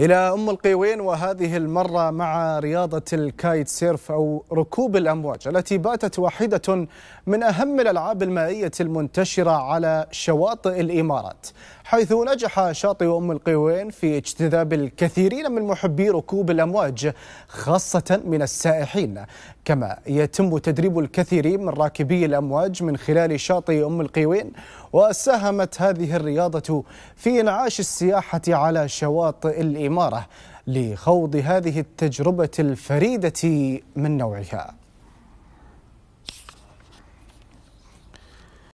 إلى أم القيوين وهذه المرة مع رياضة الكايت سيرف أو ركوب الأمواج التي باتت واحدة من أهم الألعاب المائية المنتشرة على شواطئ الإمارات حيث نجح شاطئ أم القيوين في اجتذاب الكثيرين من محبي ركوب الأمواج خاصة من السائحين كما يتم تدريب الكثيرين من راكبي الأمواج من خلال شاطئ أم القيوين وساهمت هذه الرياضة في إنعاش السياحة على شواطئ الإمارة لخوض هذه التجربة الفريدة من نوعها